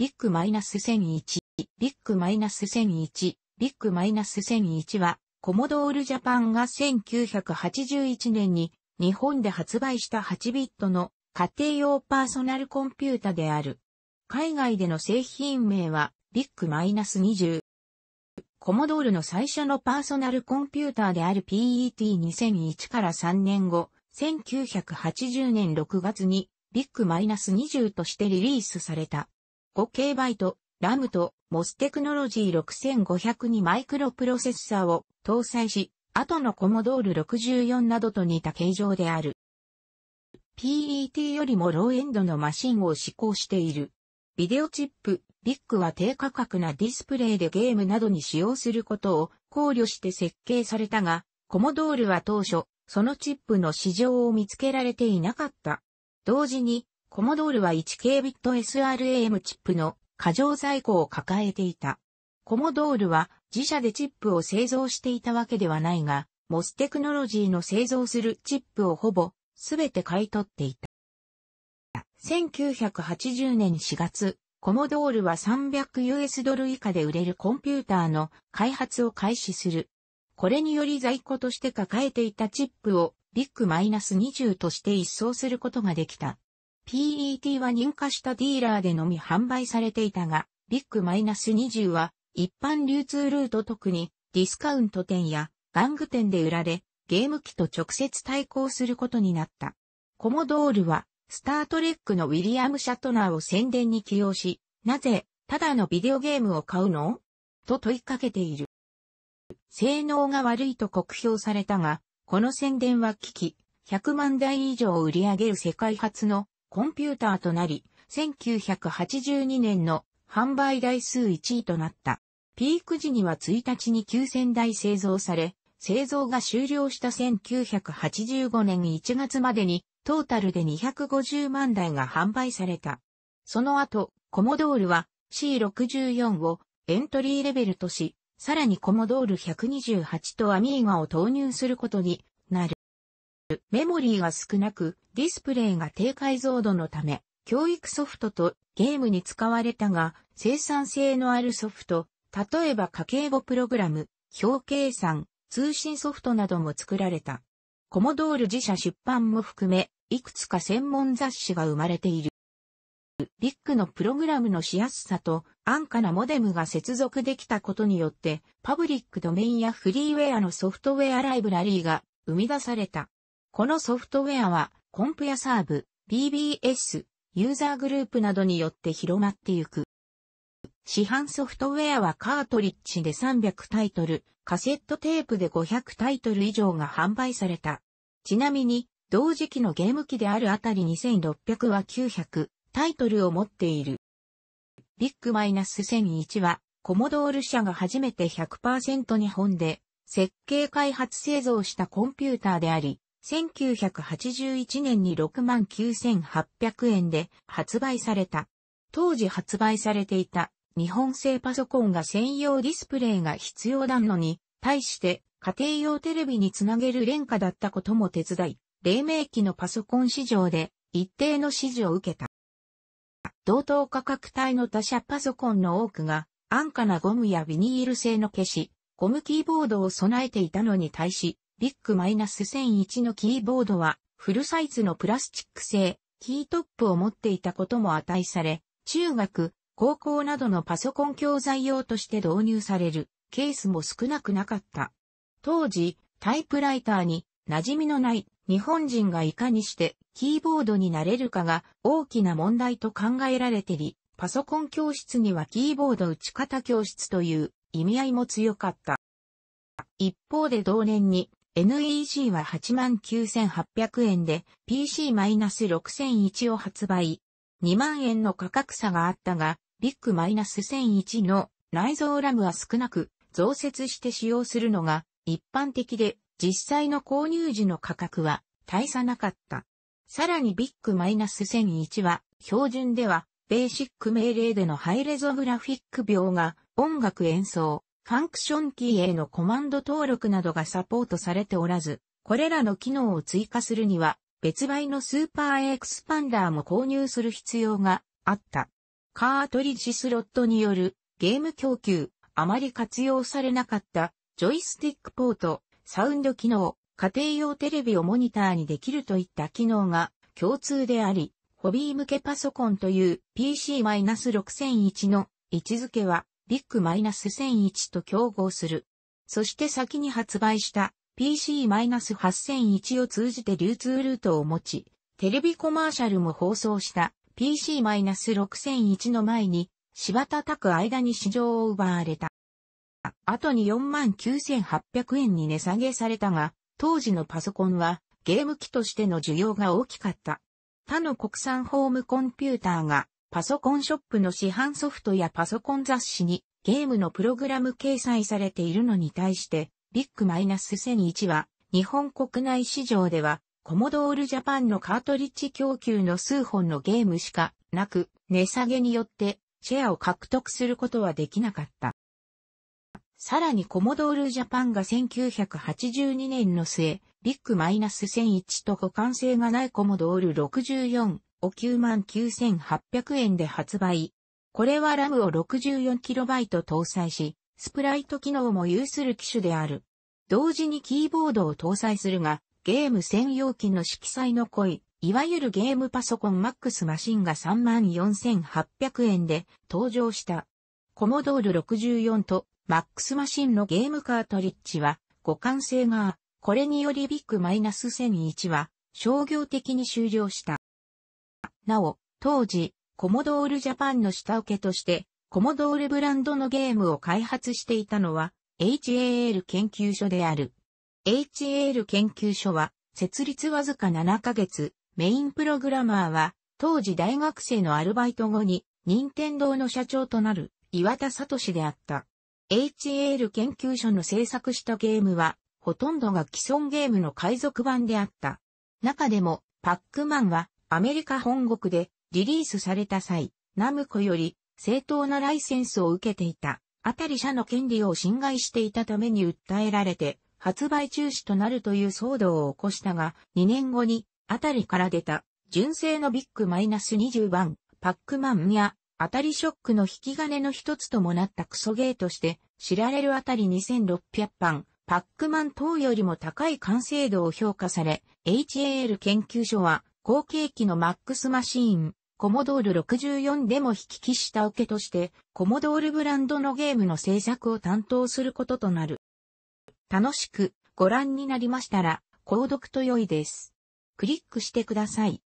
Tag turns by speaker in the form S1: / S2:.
S1: ビッグマイナス1001、ビッグマイナス1001、ビッグマイナス1001は、コモドールジャパンが1981年に日本で発売した8ビットの家庭用パーソナルコンピュータである。海外での製品名はビッグマイナス20。コモドールの最初のパーソナルコンピューターである PET2001 から3年後、1980年6月にビッグマイナス20としてリリースされた。5K バイト、ラムとモステクノロジー6500にマイクロプロセッサーを搭載し、後のコモドール64などと似た形状である。PET よりもローエンドのマシンを試行している。ビデオチップ、ビッグは低価格なディスプレイでゲームなどに使用することを考慮して設計されたが、コモドールは当初、そのチップの市場を見つけられていなかった。同時に、コモドールは 1K ビット SRAM チップの過剰在庫を抱えていた。コモドールは自社でチップを製造していたわけではないが、モステクノロジーの製造するチップをほぼすべて買い取っていた。1980年4月、コモドールは 300US ドル以下で売れるコンピューターの開発を開始する。これにより在庫として抱えていたチップをビッグ -20 として一掃することができた。PET は認可したディーラーでのみ販売されていたが、ビッグマイナス20は一般流通ルート特にディスカウント店や玩具店で売られ、ゲーム機と直接対抗することになった。コモドールは、スタートレックのウィリアム・シャトナーを宣伝に起用し、なぜ、ただのビデオゲームを買うのと問いかけている。性能が悪いと酷評されたが、この宣伝は危機、100万台以上売り上げる世界初のコンピューターとなり、1982年の販売台数1位となった。ピーク時には1日に9000台製造され、製造が終了した1985年1月までに、トータルで250万台が販売された。その後、コモドールは C64 をエントリーレベルとし、さらにコモドール128とアミーガを投入することにメモリーが少なく、ディスプレイが低解像度のため、教育ソフトとゲームに使われたが、生産性のあるソフト、例えば家計簿プログラム、表計算、通信ソフトなども作られた。コモドール自社出版も含め、いくつか専門雑誌が生まれている。ビッグのプログラムのしやすさと安価なモデムが接続できたことによって、パブリックドメインやフリーウェアのソフトウェアライブラリーが生み出された。このソフトウェアは、コンプやサーブ、b b s ユーザーグループなどによって広まってゆく。市販ソフトウェアはカートリッジで300タイトル、カセットテープで500タイトル以上が販売された。ちなみに、同時期のゲーム機であるあたり2600は900タイトルを持っている。ビッグマイナス1001は、コモドール社が初めて100%日本で設計開発製造したコンピューターであり、1981年に69,800円で発売された。当時発売されていた日本製パソコンが専用ディスプレイが必要なのに、対して家庭用テレビにつなげる廉価だったことも手伝い、黎明期のパソコン市場で一定の支持を受けた。同等価格帯の他社パソコンの多くが安価なゴムやビニール製の消し、ゴムキーボードを備えていたのに対し、ビッグ -1001 のキーボードは、フルサイズのプラスチック製、キートップを持っていたことも値され、中学、高校などのパソコン教材用として導入されるケースも少なくなかった。当時、タイプライターに馴染みのない日本人がいかにしてキーボードになれるかが大きな問題と考えられてり、パソコン教室にはキーボード打ち方教室という意味合いも強かった。一方で同年に NEC は89,800円で PC-6001 を発売。2万円の価格差があったが、ビッグ -1001 の内蔵ラムは少なく増設して使用するのが一般的で実際の購入時の価格は大差なかった。さらにビッグ -1001 は標準ではベーシック命令でのハイレゾグラフィック描が音楽演奏、ファンクションキーへのコマンド登録などがサポートされておらず、これらの機能を追加するには、別売のスーパーエクスパンダーも購入する必要があった。カートリッジスロットによるゲーム供給、あまり活用されなかったジョイスティックポート、サウンド機能、家庭用テレビをモニターにできるといった機能が共通であり、ホビー向けパソコンという PC-6001 の位置づけはビッグ -1001 と競合する。そして先に発売した PC-8001 を通じて流通ルートを持ち、テレビコマーシャルも放送した PC-6001 の前に、柴田拓間に市場を奪われた。後に49,800円に値下げされたが、当時のパソコンはゲーム機としての需要が大きかった。他の国産ホームコンピューターがパソコンショップの市販ソフトやパソコン雑誌にゲームのプログラム掲載されているのに対して、ビッグマイナスセニ1は、日本国内市場では、コモドールジャパンのカートリッジ供給の数本のゲームしかなく、値下げによってシェアを獲得することはできなかった。さらにコモドールジャパンが1982年の末、ビッグマイナス1001と互換性がないコモドール64を99,800円で発売。これはラムを 64KB 搭載し、スプライト機能も有する機種である。同時にキーボードを搭載するが、ゲーム専用機の色彩の濃い、いわゆるゲームパソコン MAX マシンが34,800円で登場した。コモドール64と MAX マシンのゲームカートリッジは互換性が、これによりビッグマイナス1001は商業的に終了した。なお、当時、コモドールジャパンの下請けとして、コモドールブランドのゲームを開発していたのは、HAL 研究所である。HAL 研究所は、設立わずか7ヶ月、メインプログラマーは、当時大学生のアルバイト後に、任天堂の社長となる、岩田聡であった。HAL 研究所の制作したゲームは、ほとんどが既存ゲームの海賊版であった。中でも、パックマンは、アメリカ本国でリリースされた際、ナムコより正当なライセンスを受けていた、あたり社の権利を侵害していたために訴えられて、発売中止となるという騒動を起こしたが、2年後に、あたりから出た、純正のビッグマイナス20番、パックマンや、あたりショックの引き金の一つともなったクソゲーとして、知られるあたり2600番、パックマン等よりも高い完成度を評価され、HAL 研究所は、後継機の MAX マシーン、コモドール64でも引き消した受けとして、コモドールブランドのゲームの制作を担当することとなる。楽しくご覧になりましたら、購読と良いです。クリックしてください。